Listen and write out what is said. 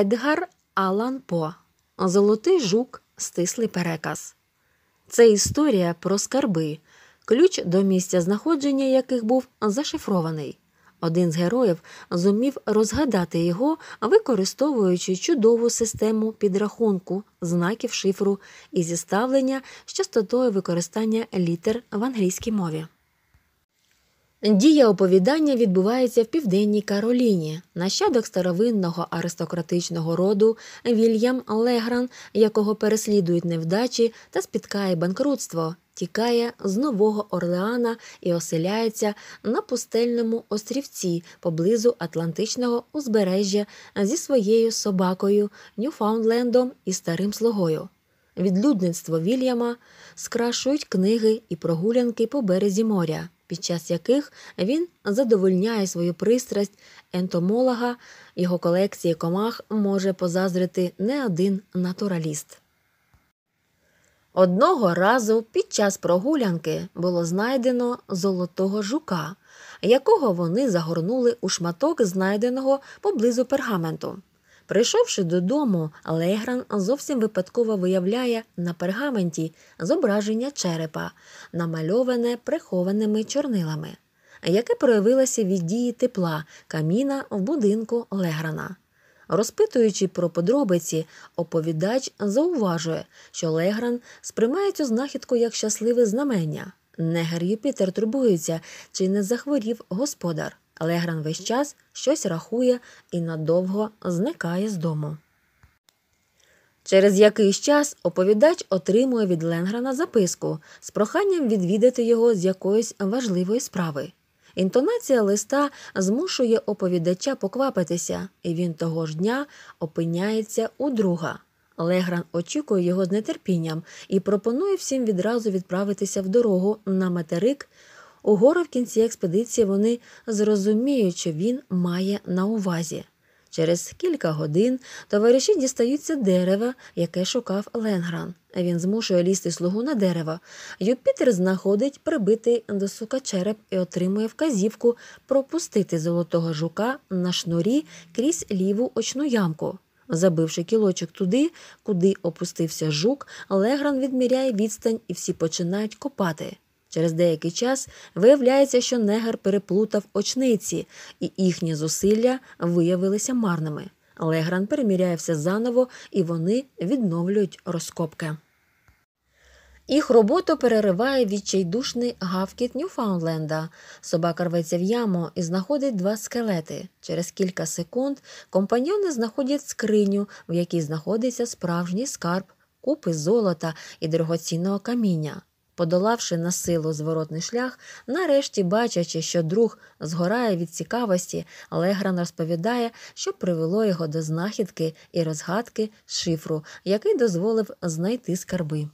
Едгар Алан По Золотий Жук, стислий переказ. Це історія про скарби, ключ до місця знаходження яких був зашифрований. Один з героїв зумів розгадати його, використовуючи чудову систему підрахунку, знаків шифру і зіставлення з частотою використання літер в англійській мові. Дія оповідання відбувається в південній Кароліні, нащадок старовинного аристократичного роду Вільям Легран, якого переслідують невдачі та спіткає банкрутство, тікає з Нового Орлеана і оселяється на пустельному острівці поблизу Атлантичного узбережжя зі своєю собакою Ньюфаундлендом і старим слугою. Відлюдництво Вільяма скрашують книги і прогулянки по березі моря під час яких він задовольняє свою пристрасть ентомолога, його колекції комах може позазрити не один натураліст. Одного разу під час прогулянки було знайдено золотого жука, якого вони загорнули у шматок знайденого поблизу пергаменту. Прийшовши додому, Легран зовсім випадково виявляє на пергаменті зображення черепа, намальоване прихованими чорнилами, яке проявилося від дії тепла каміна в будинку Леграна. Розпитуючи про подробиці, оповідач зауважує, що Легран сприймає цю знахідку як щасливе знамення. Негер Юпітер турбується, чи не захворів господар. Легран весь час щось рахує і надовго зникає з дому. Через якийсь час оповідач отримує від Ленграна записку з проханням відвідати його з якоїсь важливої справи. Інтонація листа змушує оповідача поквапитися, і він того ж дня опиняється у друга. Легран очікує його з нетерпінням і пропонує всім відразу відправитися в дорогу на материк Угору в кінці експедиції вони зрозуміють, що він має на увазі. Через кілька годин товариші дістаються дерева, яке шукав Ленгран. Він змушує лізти слугу на дерево. Юпітер знаходить прибитий до сука череп і отримує вказівку пропустити золотого жука на шнурі крізь ліву очну ямку. Забивши кілочок туди, куди опустився жук, Легран відміряє відстань і всі починають копати. Через деякий час виявляється, що негр переплутав очниці, і їхні зусилля виявилися марними. Легран переміряє все заново, і вони відновлюють розкопки. Їх роботу перериває відчайдушний гавкіт Ньюфаундленда. Собака рветься в яму і знаходить два скелети. Через кілька секунд компаньони знаходять скриню, в якій знаходиться справжній скарб, купи золота і дорогоцінного каміння. Подолавши на силу зворотний шлях, нарешті бачачи, що друг згорає від цікавості, Легран розповідає, що привело його до знахідки і розгадки шифру, який дозволив знайти скарби.